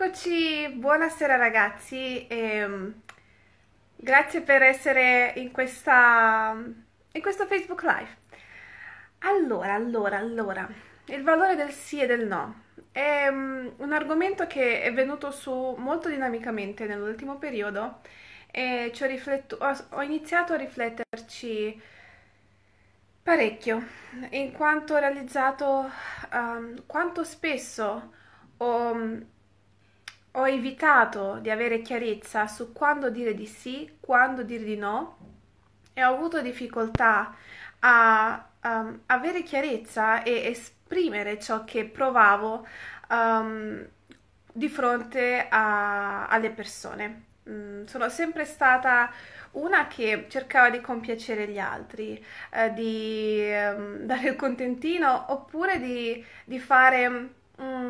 Eccoci, buonasera ragazzi, e, ehm, grazie per essere in, questa, in questo Facebook Live. Allora, allora, allora, il valore del sì e del no è mm, un argomento che è venuto su molto dinamicamente nell'ultimo periodo e ho, ho iniziato a rifletterci parecchio, in quanto ho realizzato um, quanto spesso ho mm, ho evitato di avere chiarezza su quando dire di sì, quando dire di no e ho avuto difficoltà a um, avere chiarezza e esprimere ciò che provavo um, di fronte a, alle persone. Mm, sono sempre stata una che cercava di compiacere gli altri, eh, di um, dare il contentino oppure di, di fare... Mm,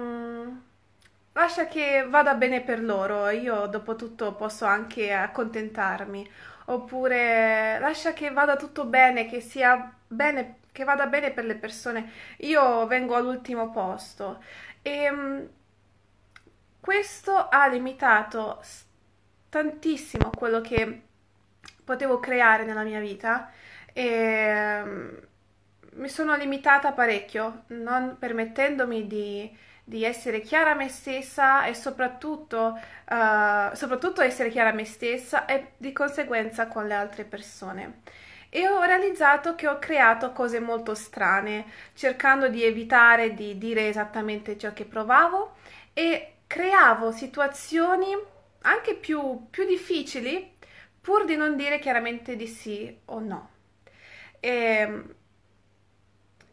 Lascia che vada bene per loro, io dopo tutto posso anche accontentarmi. Oppure lascia che vada tutto bene, che sia bene, che vada bene per le persone. Io vengo all'ultimo posto. E ehm, questo ha limitato tantissimo quello che potevo creare nella mia vita e ehm, mi sono limitata parecchio, non permettendomi di di essere chiara a me stessa e soprattutto, uh, soprattutto essere chiara a me stessa e di conseguenza con le altre persone. E ho realizzato che ho creato cose molto strane, cercando di evitare di dire esattamente ciò che provavo e creavo situazioni anche più, più difficili pur di non dire chiaramente di sì o no. E, ehm,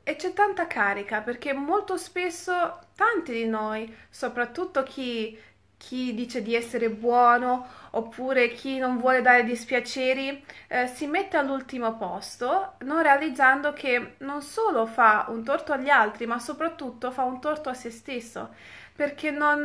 e c'è tanta carica perché molto spesso tanti di noi, soprattutto chi, chi dice di essere buono oppure chi non vuole dare dispiaceri, eh, si mette all'ultimo posto, non realizzando che non solo fa un torto agli altri, ma soprattutto fa un torto a se stesso, perché non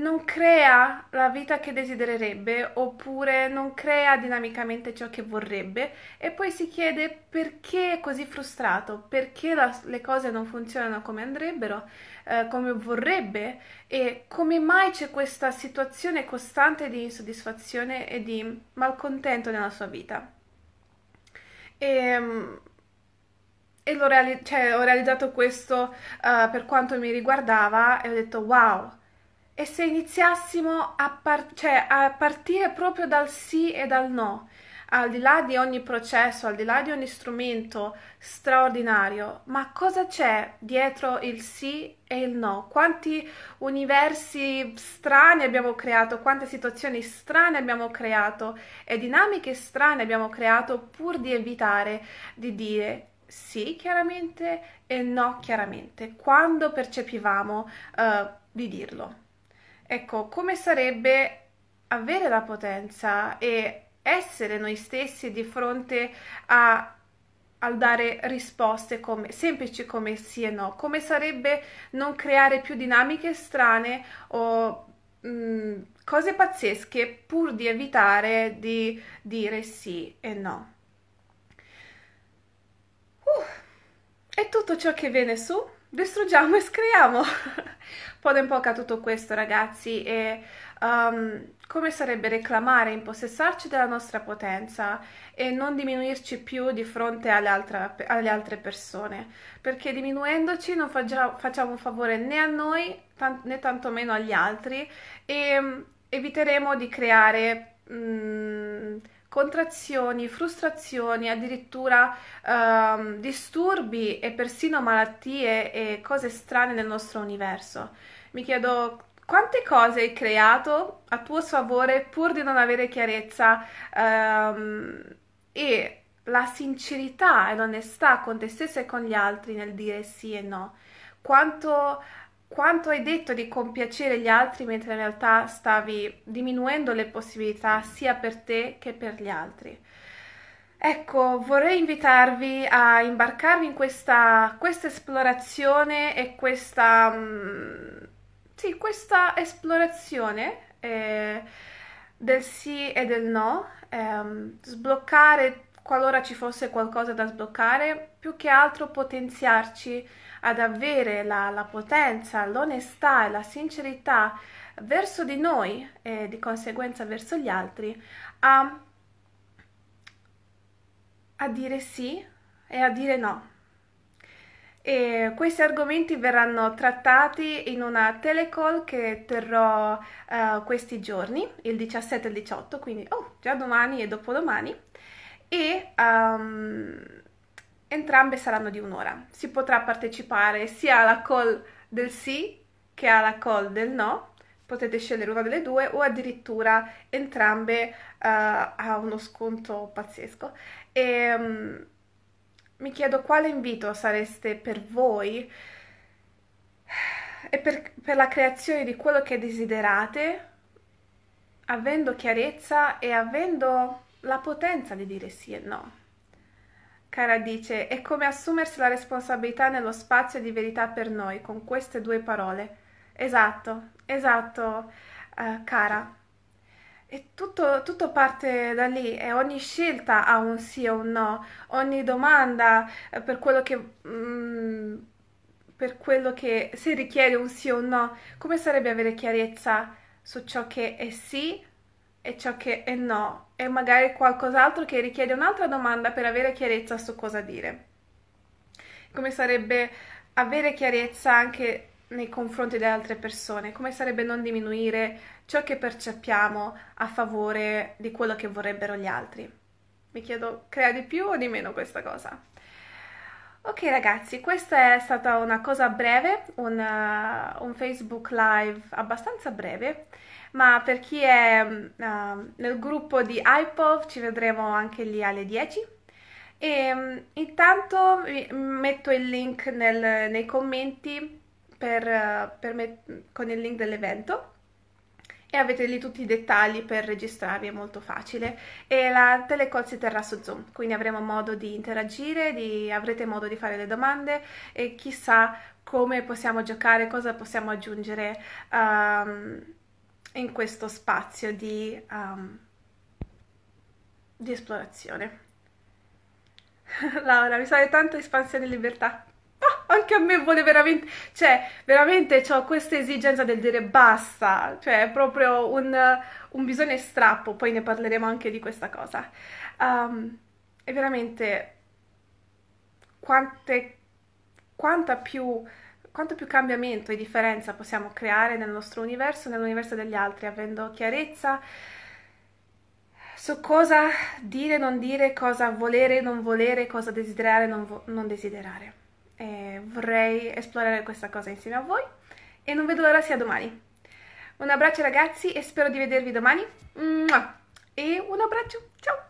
non crea la vita che desidererebbe oppure non crea dinamicamente ciò che vorrebbe e poi si chiede perché è così frustrato, perché la, le cose non funzionano come andrebbero, eh, come vorrebbe e come mai c'è questa situazione costante di insoddisfazione e di malcontento nella sua vita. Ehm, e, e reali- cioè, ho realizzato questo uh, per quanto mi riguardava e ho detto wow e se iniziassimo a, par- cioè, a partire proprio dal sì e dal no, al di là di ogni processo, al di là di ogni strumento straordinario, ma cosa c'è dietro il sì e il no? Quanti universi strani abbiamo creato, quante situazioni strane abbiamo creato e dinamiche strane abbiamo creato pur di evitare di dire sì chiaramente e no chiaramente, quando percepivamo uh, di dirlo. Ecco, come sarebbe avere la potenza e essere noi stessi di fronte a al dare risposte come, semplici come sì e no, come sarebbe non creare più dinamiche strane o mh, mm, cose pazzesche pur di evitare di dire sì e no. Uh, è tutto ciò che viene su distruggiamo e scriviamo. Pode un po' a tutto questo, ragazzi, e um, come sarebbe reclamare, impossessarci della nostra potenza e non diminuirci più di fronte alle altre, alle altre persone, perché diminuendoci non facciamo un favore né a noi né tantomeno agli altri e um, eviteremo di creare... Um, contrazioni, frustrazioni, addirittura ehm, disturbi e persino malattie e cose strane nel nostro universo. Mi chiedo quante cose hai creato a tuo sfavore pur di non avere chiarezza ehm, e la sincerità e l'onestà con te stessa e con gli altri nel dire sì e no. Quanto quanto hai detto di compiacere gli altri mentre in realtà stavi diminuendo le possibilità sia per te che per gli altri. Ecco, vorrei invitarvi a imbarcarvi in questa, questa esplorazione e questa, mm, sì, questa esplorazione eh, del sì e del no, ehm, sbloccare qualora ci fosse qualcosa da sbloccare, più che altro potenziarci ad avere la, la potenza, l'onestà e la sincerità verso di noi e di conseguenza verso gli altri a, a dire sì e a dire no. E questi argomenti verranno trattati in una telecall che terrò uh, questi giorni, il 17 e il 18, quindi oh, già domani e dopodomani e um, entrambe saranno di un'ora. Si potrà partecipare sia alla call del sì che alla call del no potete scegliere una delle due o addirittura entrambe uh, a uno sconto pazzesco. E, um, mi chiedo quale invito sareste per voi e per, per, la creazione di quello che desiderate, avendo chiarezza e avendo la potenza di dire sì e no. Cara dice, è come assumersi la responsabilità nello spazio di verità per noi, con queste due parole. Esatto, esatto, uh, cara. E tutto, tutto, parte da lì e ogni scelta ha un sì o un no, ogni domanda eh, per quello che, mm, per quello che si richiede un sì o un no, come sarebbe avere chiarezza su ciò che è sì e ciò che è no, e magari qualcos'altro che richiede un'altra domanda per avere chiarezza su cosa dire. Come sarebbe avere chiarezza anche nei confronti delle altre persone, come sarebbe non diminuire ciò che percepiamo a favore di quello che vorrebbero gli altri. Mi chiedo, crea di più o di meno questa cosa? Ok ragazzi, questa è stata una cosa breve, una, eh, un Facebook Live abbastanza breve, ma per chi è uh, nel gruppo di iPov ci vedremo anche lì alle 10. E, um, intanto metto il link nel, nei commenti per, eh, per met- con il link dell'evento e avete lì tutti i dettagli per registrarvi, è molto facile. E la telecall si terrà su Zoom, quindi avremo modo di interagire, di, avrete modo di fare le domande e chissà come possiamo giocare, cosa possiamo aggiungere um, in questo spazio di, um, di esplorazione. Laura, mi sa tanto espansione e libertà anche a me vuole veramente, cioè veramente ho questa esigenza del dire basta, cioè è proprio un, un bisogno strappo, poi ne parleremo anche di questa cosa. Um, e veramente quante, quanta più, quanto più cambiamento e differenza possiamo creare nel nostro universo, nell'universo degli altri, avendo chiarezza su cosa dire, non dire, cosa volere, non volere, cosa desiderare, non, vo- non desiderare eh, vorrei esplorare questa cosa insieme a voi e non vedo l'ora sia domani. Un abbraccio ragazzi e spero di vedervi domani. E un abbraccio, ciao!